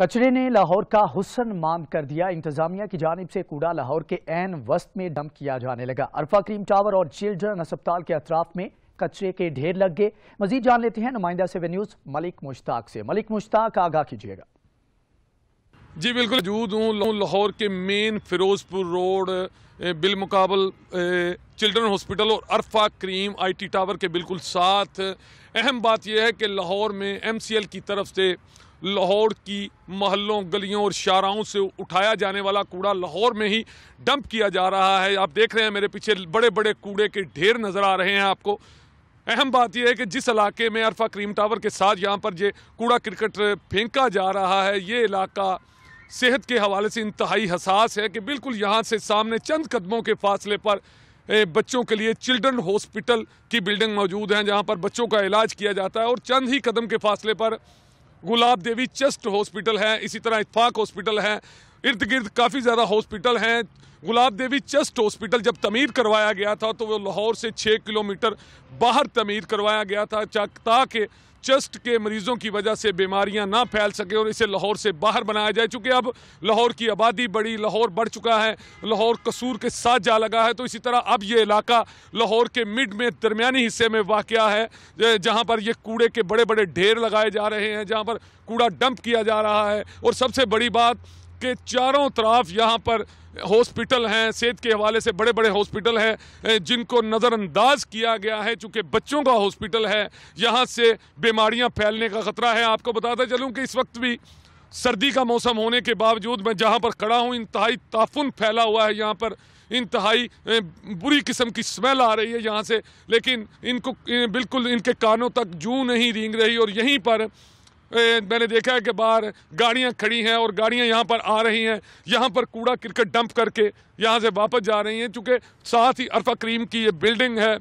कचरे ने लाहौर का हुसन माम कर दिया इंतजामिया की जानब से कूड़ा लाहौर के एन वस्त में डंप किया जाने लगा अरफा क्रीम टावर और चिल्ड्रन अस्पताल के अतराफ में कचरे के ढेर लग गए मजीद जान लेते हैं नुमाइंदा सेवन न्यूज मलिक मुश्ताक से मलिक मुश्ताक आगाह कीजिएगा जी बिल्कुल मौजूद हूँ लाहौर के मेन फिरोजपुर रोड बिलमकाबल चिल्ड्रन हॉस्पिटल और अरफा क्रीम आईटी टावर के बिल्कुल साथ अहम बात यह है कि लाहौर में एमसीएल की तरफ से लाहौर की महलों गलियों और शाराओं से उठाया जाने वाला कूड़ा लाहौर में ही डंप किया जा रहा है आप देख रहे हैं मेरे पीछे बड़े बड़े कूड़े के ढेर नज़र आ रहे हैं आपको अहम बात यह है कि जिस इलाके में अरफा क्रीम टावर के साथ यहाँ पर ये कूड़ा क्रिकेट फेंका जा रहा है ये इलाका सेहत के हवाले से इंतहाई हसास है कि बिल्कुल यहाँ से सामने चंद कदमों के फासले पर बच्चों के लिए चिल्ड्रन हॉस्पिटल की बिल्डिंग मौजूद है जहाँ पर बच्चों का इलाज किया जाता है और चंद ही कदम के फासले पर गुलाब देवी चेस्ट हॉस्पिटल है इसी तरह इतफाक हॉस्पिटल है इर्द गिर्द काफ़ी ज़्यादा हॉस्पिटल हैं गुलाब देवी चेस्ट हॉस्पिटल जब तमीर करवाया गया था तो वो लाहौर से छः किलोमीटर बाहर तमीर करवाया गया था ताकि चेस्ट के मरीजों की वजह से बीमारियां ना फैल सके और इसे लाहौर से बाहर बनाया जाए चूँकि अब लाहौर की आबादी बड़ी लाहौर बढ़ चुका है लाहौर कसूर के साथ जा लगा है तो इसी तरह अब ये इलाका लाहौर के मिड में दरमियानी हिस्से में वाक़ है जहाँ पर ये कूड़े के बड़े बड़े ढेर लगाए जा रहे हैं जहाँ पर कूड़ा डंप किया जा रहा है और सबसे बड़ी बात के चारों तरफ यहाँ पर हॉस्पिटल हैं सेहत के हवाले से बड़े बड़े हॉस्पिटल हैं जिनको नज़रअंदाज किया गया है चूँकि बच्चों का हॉस्पिटल है यहाँ से बीमारियाँ फैलने का ख़तरा है आपको बताता चलूँ कि इस वक्त भी सर्दी का मौसम होने के बावजूद मैं जहाँ पर खड़ा हूँ इंतहाई ताफुन फैला हुआ है यहाँ पर इंतहाई बुरी किस्म की स्मेल आ रही है यहाँ से लेकिन इनको बिल्कुल इनके कानों तक जू नहीं रींग रही और यहीं पर मैंने देखा है कि बाहर गाड़ियां खड़ी हैं और गाड़ियां यहां पर आ रही हैं यहां पर कूड़ा क्रिकेट डंप करके यहां से वापस जा रही हैं चूँकि साथ ही अरफा करीम की ये बिल्डिंग है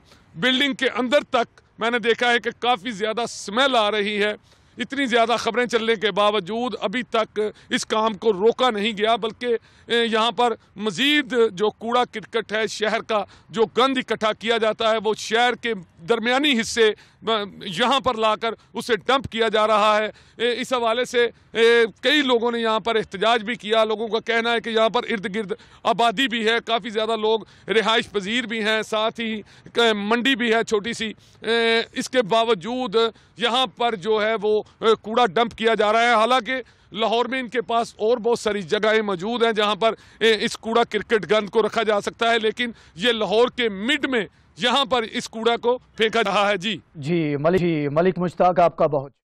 बिल्डिंग के अंदर तक मैंने देखा है कि काफ़ी ज़्यादा स्मेल आ रही है इतनी ज़्यादा खबरें चलने के बावजूद अभी तक इस काम को रोका नहीं गया बल्कि यहाँ पर मज़ीद जो कूड़ा किरकट है शहर का जो गंद इकट्ठा किया जाता है वो शहर के दरमियानी हिस्से यहाँ पर लाकर उसे डंप किया जा रहा है इस हवाले से कई लोगों ने यहाँ पर एहतजाज भी किया लोगों का कहना है कि यहाँ पर इर्द गिर्द आबादी भी है काफ़ी ज़्यादा लोग रिहाइश पजीर भी हैं साथ ही मंडी भी है छोटी सी इसके बावजूद यहाँ पर जो है वो कूड़ा डंप किया जा रहा है हालांकि लाहौर में इनके पास और बहुत सारी जगहें मौजूद हैं जहां पर इस कूड़ा क्रिकेट गंद को रखा जा सकता है लेकिन ये लाहौर के मिड में यहाँ पर इस कूड़ा को फेंका रहा है जी जी मलिक जी मलिक मुश्ताक आपका बहुत